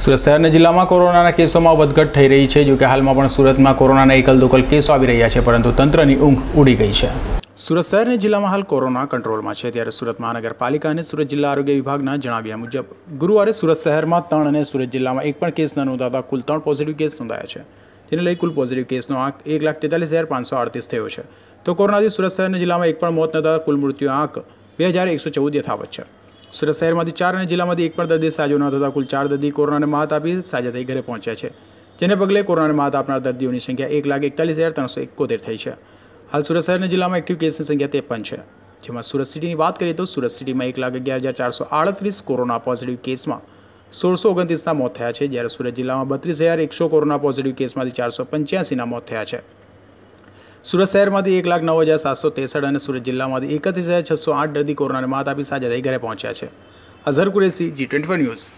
સુરત શહેરના જિલ્લામાં કોરોનાના કેસોમાં વધઘટ થઈ રહી છે જોકે હાલમાં પણ સુરતમાં કોરોનાના એકલ દોકલ કેસો આવી રહ્યા છે પરંતુ તંત્રની ઊંઘ ઉડી ગઈ છે સુરત શહેરની જિલ્લામાં હાલ કોરોના કંટ્રોલમાં છે ત્યારે સુરત મહાનગરપાલિકા અને સુરત જિલ્લા આરોગ્ય વિભાગના જણાવ્યા મુજબ ગુરુવારે સુરત શહેરમાં ત્રણ અને સુરત જિલ્લામાં એક પણ કેસ ન નોંધાતા કુલ ત્રણ પોઝિટિવ કેસ નોંધાયા છે તેને લઈ કુલ પોઝિટિવ કેસનો આંક એક લાખ તેતાલીસ હજાર પાંચસો અડતીસ થયો છે તો કોરોનાથી સુરત શહેરના જિલ્લામાં એક પણ મોત નોંધાતા કુલ મૃત્યુ આંક બે હજાર એકસો ચૌદ યથાવત છે સુરત શહેરમાંથી ચાર અને જિલ્લામાંથી એક પણ દર્દી સાજો ન થતાં કુલ ચાર દર્દી કોરોનાને માત આપી સાજા થઈ ઘરે પહોંચ્યા છે જેને પગલે કોરોનાને માત આપનાર દર્દીઓની સંખ્યા એક લાખ એકતાલીસ હજાર ત્રણસો એકોતેર થઈ છે હાલ સુરત શહેરના જિલ્લામાં એક્ટિવ કેસની સંખ્યા ત્રેપન છે જેમાં સુરત સિટીની વાત કરીએ તો સુરત સિટીમાં એક લાખ અગિયાર હજાર ચારસો આડત્રીસ કોરોના પોઝિટિવ કેસમાં સોળસો ઓગણત્રીસના મોત થયા છે જ્યારે સુરત જિલ્લામાં બત્રીસ હજાર એકસો કોરોના પોઝિટિવ કેસમાંથી ચારસો પંચ્યાસીના મોત થયા છે સુરત શહેરમાંથી એક લાખ નવ હજાર સાતસો ત્રેસઠ અને સુરત જિલ્લામાંથી એકત્રીસ હજાર છસો આઠ દર્દી કોરોનાને માત આપી સાજા થઈ ઘરે પહોંચ્યા છે Azhar Qureshi G twenty news